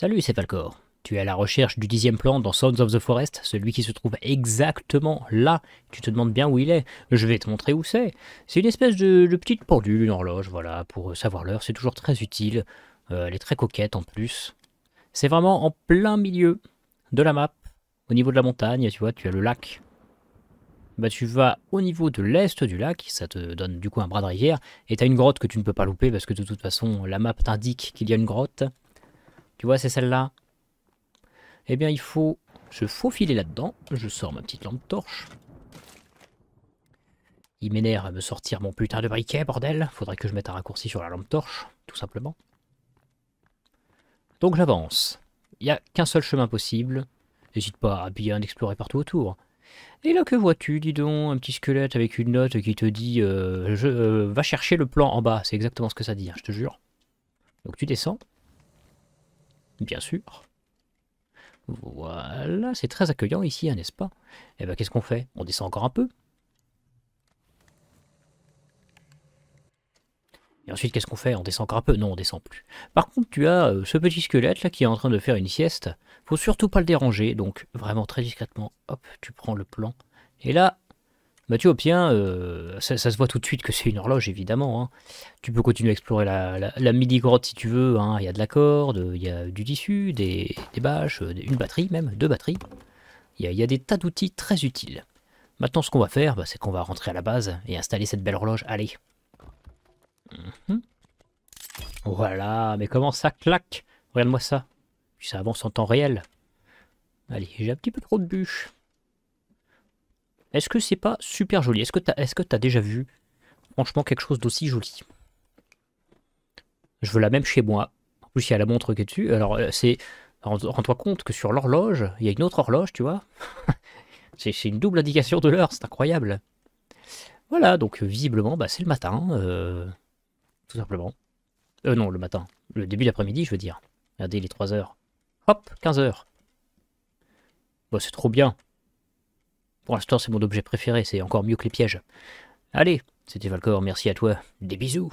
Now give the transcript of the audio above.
Salut, c'est Falcor. Tu es à la recherche du dixième plan dans Sons of the Forest, celui qui se trouve exactement là. Tu te demandes bien où il est. Je vais te montrer où c'est. C'est une espèce de, petite pendule, une horloge, voilà, pour euh, savoir l'heure. C'est toujours très utile. Euh, elle est très coquette en plus. C'est vraiment en plein milieu de la map, au niveau de la montagne. Tu vois, tu as le lac. Bah, tu vas au niveau de l'est du lac, ça te donne du coup un bras de rivière, et tu as une grotte que tu ne peux pas louper parce que de toute façon la map t'indique qu'il y a une grotte. Tu vois, c'est celle-là. Eh bien, il faut se faufiler là-dedans. Je sors ma petite lampe torche. Il m'énerve à me sortir mon putain de briquet, bordel. Faudrait que je mette un raccourci sur la lampe torche, tout simplement. Donc j'avance. Il n'y a qu'un seul chemin possible. N'hésite pas à bien explorer partout autour. Et là, que vois-tu, dis donc Un petit squelette avec une note qui te dit euh, je, euh, Va chercher le plan en bas. C'est exactement ce que ça dit, hein, je te jure. Donc tu descends bien sûr. Voilà, c'est très accueillant ici, hein, n'est-ce pas Eh bien, qu'est-ce qu'on fait On descend encore un peu. Et ensuite, qu'est-ce qu'on fait On descend encore un peu Non, on descend plus. Par contre, tu as euh, ce petit squelette là qui est en train de faire une sieste. Faut surtout pas le déranger, donc vraiment très discrètement, hop, tu prends le plan. Et là, Mathieu obtiens, euh, ça, se voit tout de suite que c'est une horloge, évidemment. Hein. Tu peux continuer à explorer la, la, midi grotte si tu veux. Hein. Il y a de la corde, il y a du tissu, des, bâches, euh, une batterie même, deux batteries. Il y, a, des tas d'outils très utiles. Maintenant, ce qu'on va faire, bah, c'est qu'on va rentrer à la base et installer cette belle horloge. Allez. Mhm. Voilà, mais comment ça claque Regarde-moi ça. Puis ça avance en temps réel. Allez, j'ai un petit peu trop de bûches. Est-ce que c'est pas super joli Est-ce que tu est déjà vu franchement quelque chose d'aussi joli Je veux la même chez moi. En plus, il y a la montre qui est dessus. Alors, euh, c'est. Rends-toi compte que sur l'horloge, il y a une autre horloge, tu vois. c'est une double indication de l'heure, c'est incroyable. Voilà, donc euh, visiblement, bah, c'est le matin. Euh, tout simplement. Euh, non, le matin. Le début d'après-midi, je veux dire. Regardez, est 3 heures. Hop, 15 heures. Bon, bah, c'est trop bien. Pour l'instant, c'est mon objet préféré, c'est encore mieux que les pièges. Allez, c'était Valcor, merci à toi. Des bisous.